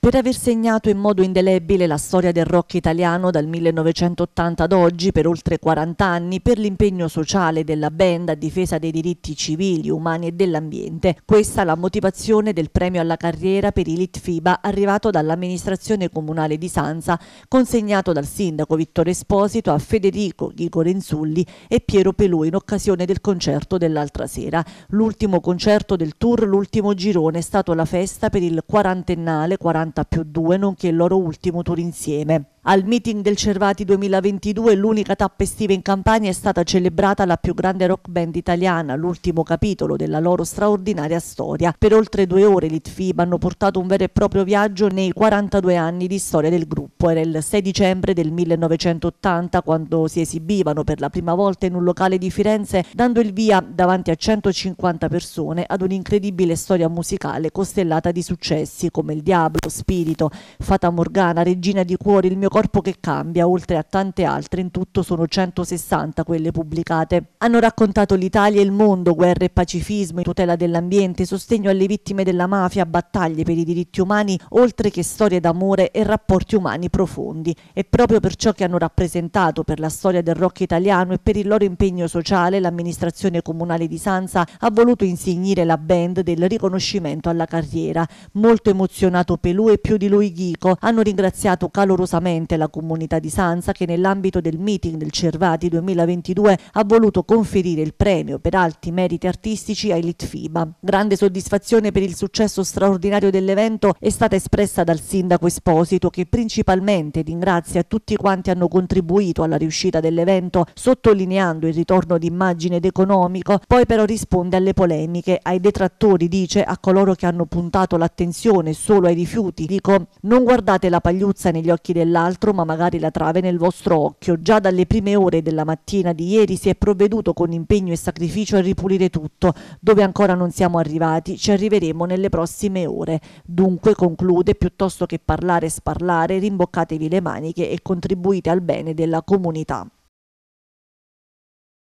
Per aver segnato in modo indelebile la storia del rock italiano dal 1980 ad oggi per oltre 40 anni per l'impegno sociale della band a difesa dei diritti civili, umani e dell'ambiente. Questa è la motivazione del premio alla carriera per i FIBA arrivato dall'amministrazione comunale di Sanza, consegnato dal sindaco Vittorio Esposito a Federico Ghigo Renzulli e Piero Pelù in occasione del concerto dell'altra sera. L'ultimo concerto del tour, l'ultimo girone, è stato la festa per il quarantennale 40 60 più 2, nonché il loro ultimo tour insieme. Al meeting del Cervati 2022, l'unica tappa estiva in Campania, è stata celebrata la più grande rock band italiana, l'ultimo capitolo della loro straordinaria storia. Per oltre due ore l'ITFIB hanno portato un vero e proprio viaggio nei 42 anni di storia del gruppo. Era il 6 dicembre del 1980 quando si esibivano per la prima volta in un locale di Firenze, dando il via davanti a 150 persone ad un'incredibile storia musicale costellata di successi come Il Diablo, Spirito, Fata Morgana, Regina di Cuori, Il mio Corpo che cambia, oltre a tante altre, in tutto sono 160 quelle pubblicate. Hanno raccontato l'Italia e il mondo, guerra e pacifismo, tutela dell'ambiente, sostegno alle vittime della mafia, battaglie per i diritti umani, oltre che storie d'amore e rapporti umani profondi. E proprio per ciò che hanno rappresentato per la storia del rock italiano e per il loro impegno sociale, l'amministrazione comunale di Sanza ha voluto insignire la band del riconoscimento alla carriera. Molto emozionato Pelù e più di lui Ghico hanno ringraziato calorosamente fortemente la comunità di Sanza che nell'ambito del meeting del Cervati 2022 ha voluto conferire il premio per alti meriti artistici ai Litfiba. Grande soddisfazione per il successo straordinario dell'evento è stata espressa dal sindaco Esposito che principalmente ringrazia tutti quanti hanno contribuito alla riuscita dell'evento sottolineando il ritorno di immagine ed economico, poi però risponde alle polemiche, ai detrattori dice a coloro che hanno puntato l'attenzione solo ai rifiuti, dico non guardate la pagliuzza negli occhi dell'altro altro, ma magari la trave nel vostro occhio. Già dalle prime ore della mattina di ieri si è provveduto con impegno e sacrificio a ripulire tutto. Dove ancora non siamo arrivati, ci arriveremo nelle prossime ore. Dunque, conclude, piuttosto che parlare e sparlare, rimboccatevi le maniche e contribuite al bene della comunità.